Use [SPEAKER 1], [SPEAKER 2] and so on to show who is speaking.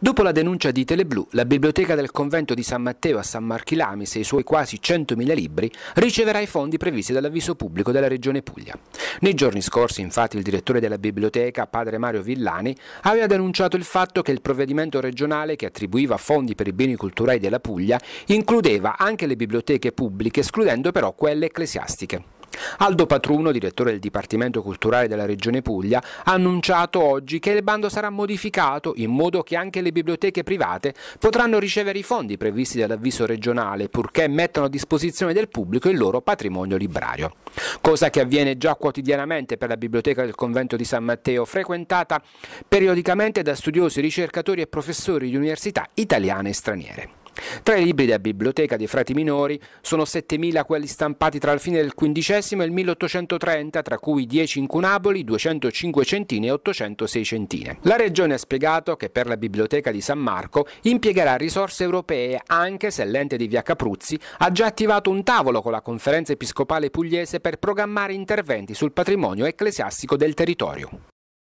[SPEAKER 1] Dopo la denuncia di Teleblu, la biblioteca del convento di San Matteo a San Marchilamis e i suoi quasi 100.000 libri riceverà i fondi previsti dall'avviso pubblico della Regione Puglia. Nei giorni scorsi, infatti, il direttore della biblioteca, padre Mario Villani, aveva denunciato il fatto che il provvedimento regionale che attribuiva fondi per i beni culturali della Puglia includeva anche le biblioteche pubbliche, escludendo però quelle ecclesiastiche. Aldo Patruno, direttore del Dipartimento Culturale della Regione Puglia, ha annunciato oggi che il bando sarà modificato in modo che anche le biblioteche private potranno ricevere i fondi previsti dall'avviso regionale purché mettano a disposizione del pubblico il loro patrimonio librario. Cosa che avviene già quotidianamente per la biblioteca del convento di San Matteo, frequentata periodicamente da studiosi, ricercatori e professori di università italiane e straniere. Tra i libri della biblioteca dei frati minori sono 7.000 quelli stampati tra la fine del XV e il 1830, tra cui 10 incunaboli, 205 centine e 806 centine. La Regione ha spiegato che per la biblioteca di San Marco impiegherà risorse europee anche se l'ente di Via Capruzzi ha già attivato un tavolo con la conferenza episcopale pugliese per programmare interventi sul patrimonio ecclesiastico del territorio.